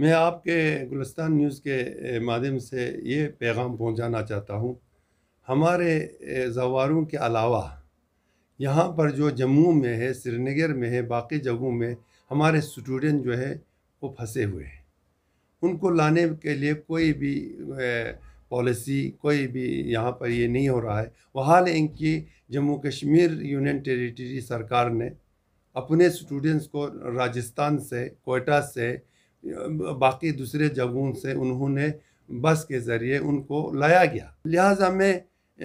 मैं आपके गुलस्तान न्यूज़ के माध्यम से ये पैगाम पहुंचाना चाहता हूं हमारे जवारों के अलावा यहाँ पर जो जम्मू में है श्रीनगर में है बाकी जगहों में हमारे स्टूडेंट जो है वो फंसे हुए हैं उनको लाने के लिए कोई भी पॉलिसी कोई भी यहाँ पर ये नहीं हो रहा है वहाँ इनकी जम्मू कश्मीर यूनियन टेरिटरी सरकार ने अपने स्टूडेंट्स को राजस्थान से कोयटा से बाकी दूसरे जगहों से उन्होंने बस के ज़रिए उनको लाया गया लिहाजा मैं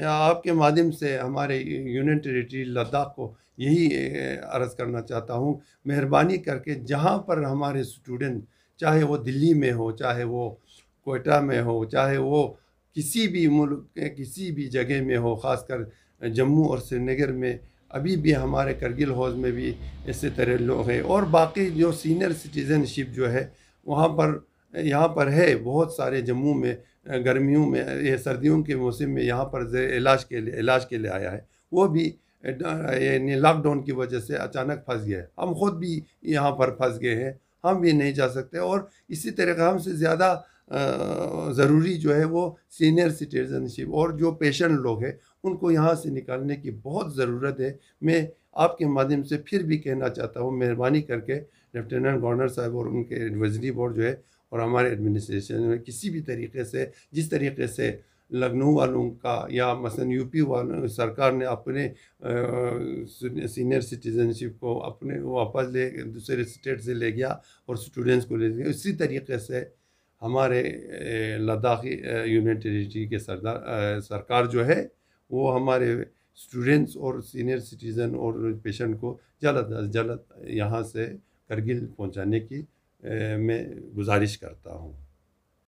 आपके माध्यम से हमारे यूनियन टेरेटरी लद्दाख को यही अर्ज़ करना चाहता हूँ मेहरबानी करके जहाँ पर हमारे स्टूडेंट चाहे वो दिल्ली में हो चाहे वो कोयटा में हो चाहे वो किसी भी मुल्क किसी भी जगह में हो खासकर जम्मू और श्रीनगर में अभी भी हमारे करगिल हौज में भी इसी तरह लोग हैं और बाकी जो सीनियर सिटीज़नशिप जो है वहाँ पर यहाँ पर है बहुत सारे जम्मू में गर्मियों में ये सर्दियों के मौसम में यहाँ पर इलाज के लिए इलाज के लिए आया है वो भी यानी लॉकडाउन की वजह से अचानक फंस गया है हम खुद भी यहाँ पर फंस गए हैं हम भी नहीं जा सकते और इसी तरह का हमसे ज़्यादा ज़रूरी जो है वो सीनियर सिटीजनशिप और जो पेशेंट लोग हैं उनको यहाँ से निकालने की बहुत ज़रूरत है मैं आपके माध्यम से फिर भी कहना चाहता हूँ मेहरबानी करके लेफ्टिनेंट गवर्नर साहब और उनके एडवाइजरी बोर्ड जो है और हमारे एडमिनिस्ट्रेशन में किसी भी तरीके से जिस तरीके से लखनऊ वालों का या मसलन यूपी वालों सरकार ने अपने आ, सीनियर सिटीजनशिप को अपने वापस ले दूसरे स्टेट से ले गया और स्टूडेंट्स को ले गया इसी तरीके से हमारे लद्दाखी यूनिट के सरदार सरकार जो है वो हमारे स्टूडेंट्स और सीनियर सिटीज़न और पेशेंट को जल्द अज जल्द यहाँ से करगिल पहुँचाने की मैं गुजारिश करता हूँ